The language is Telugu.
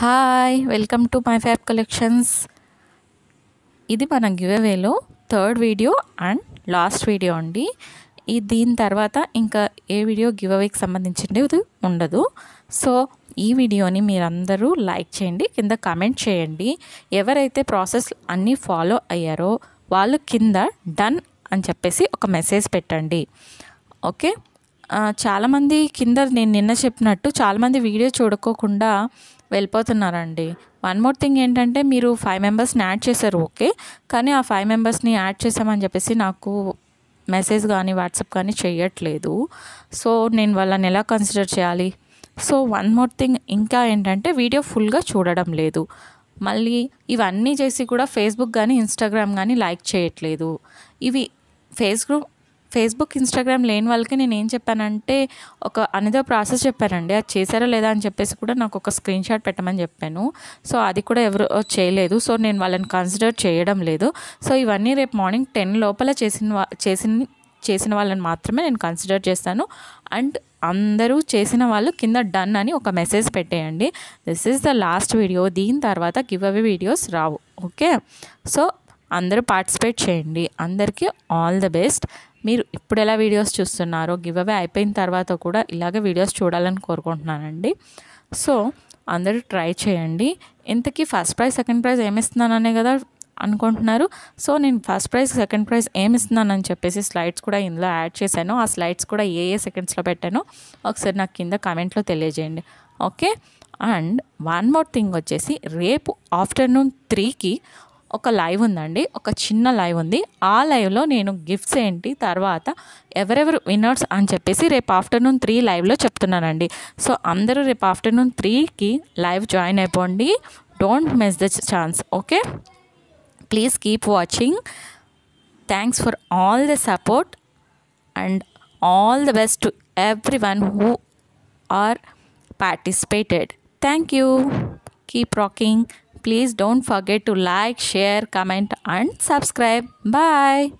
Hi welcome to my fab collections ఇది మన గివేవేలో third video and last video అండి ఈ దీని తర్వాత ఇంకా ఏ వీడియో గివవేకి సంబంధించింది ఉండదు సో ఈ వీడియోని మీరందరూ లైక్ చేయండి కింద కామెంట్ చేయండి ఎవరైతే ప్రాసెస్ అన్నీ ఫాలో అయ్యారో వాళ్ళు కింద డన్ అని చెప్పేసి ఒక మెసేజ్ పెట్టండి ఓకే చాలామంది కింద నేను నిన్న చెప్పినట్టు చాలామంది వీడియో చూడకోకుండా వెళ్ళిపోతున్నారండి వన్ మోర్ థింగ్ ఏంటంటే మీరు ఫైవ్ మెంబర్స్ని యాడ్ చేశారు ఓకే కానీ ఆ ఫైవ్ మెంబర్స్ని యాడ్ చేసామని చెప్పేసి నాకు మెసేజ్ కానీ వాట్సాప్ కానీ చేయట్లేదు సో నేను వాళ్ళని ఎలా కన్సిడర్ చేయాలి సో వన్ మోర్ థింగ్ ఇంకా ఏంటంటే వీడియో ఫుల్గా చూడడం లేదు మళ్ళీ ఇవన్నీ చేసి కూడా ఫేస్బుక్ కానీ ఇన్స్టాగ్రామ్ కానీ లైక్ చేయట్లేదు ఇవి ఫేస్ గ్రూప్ ఫేస్బుక్ ఇన్స్టాగ్రామ్ లేని వాళ్ళకి నేను ఏం చెప్పానంటే ఒక అనేదో ప్రాసెస్ చెప్పానండి అది చేశారా లేదా అని చెప్పేసి కూడా నాకు ఒక స్క్రీన్ షాట్ పెట్టమని చెప్పాను సో అది కూడా ఎవరు చేయలేదు సో నేను వాళ్ళని కన్సిడర్ చేయడం లేదు సో ఇవన్నీ రేపు మార్నింగ్ టెన్ లోపల చేసిన చేసిన చేసిన వాళ్ళని మాత్రమే నేను కన్సిడర్ చేస్తాను అండ్ అందరూ చేసిన వాళ్ళు కింద డన్ అని ఒక మెసేజ్ పెట్టేయండి this is the last video దీని తర్వాత గివ్ అవే వీడియోస్ రావు ఓకే సో అందరూ పార్టిసిపేట్ చేయండి అందరికీ ఆల్ ద బెస్ట్ మీరు ఇప్పుడు ఎలా వీడియోస్ చూస్తున్నారో గివ్ అవే అయిపోయిన తర్వాత కూడా ఇలాగే వీడియోస్ చూడాలని కోరుకుంటున్నానండి సో అందరూ ట్రై చేయండి ఇంతకీ ఫస్ట్ ప్రైజ్ సెకండ్ ప్రైజ్ ఏమిస్తున్నాననే కదా అనుకుంటున్నారు సో నేను ఫస్ట్ ప్రైజ్ సెకండ్ ప్రైజ్ ఏమి ఇస్తున్నానని చెప్పేసి స్లైడ్స్ కూడా ఇందులో యాడ్ చేశాను ఆ స్లైడ్స్ కూడా ఏ ఏ సెకండ్స్లో పెట్టానో ఒకసారి నాకు కింద కామెంట్లో తెలియజేయండి okay and one more thing వచ్చేసి రేపు ఆఫ్టర్నూన్ త్రీకి ఒక లైవ్ ఉందండి ఒక చిన్న లైవ్ ఉంది ఆ లైవ్లో నేను గిఫ్ట్స్ ఏంటి తర్వాత ఎవరెవరు విన్నర్స్ అని చెప్పేసి రేపు ఆఫ్టర్నూన్ త్రీ లైవ్లో చెప్తున్నానండి సో అందరూ రేపు ఆఫ్టర్నూన్ త్రీకి లైవ్ జాయిన్ అయిపోండి don't miss the chance okay please keep watching thanks for all the support and all the best to everyone who are participated thank you keep rocking Please don't forget to like, share, comment and subscribe. Bye.